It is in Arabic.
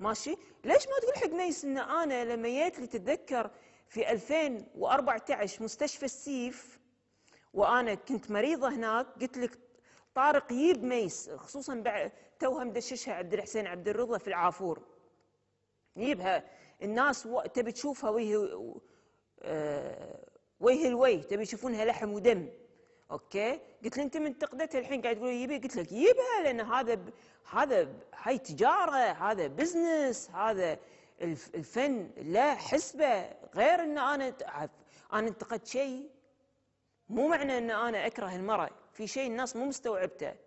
ماشي ليش ما تقول حق ان انا لما جيت لتتذكر في 2014 مستشفى السيف وانا كنت مريضه هناك قلت لك طارق ييب ميس خصوصا بعد توها مدششها عبد الحسين عبد الرضا في العافور يجيبها الناس و... تبي تشوفها وجه آه... وجه الوجه تبي يشوفونها لحم ودم اوكي قلت له انت منتقدتها الحين قاعد تقول يبي قلت لك يبها لان هذا ب... هذا ب... هاي تجاره هذا بزنس هذا الف... الفن لا حسبه غير ان انا انا انتقدت شيء مو معنى ان انا اكره المراه في شيء الناس مو مستوعبته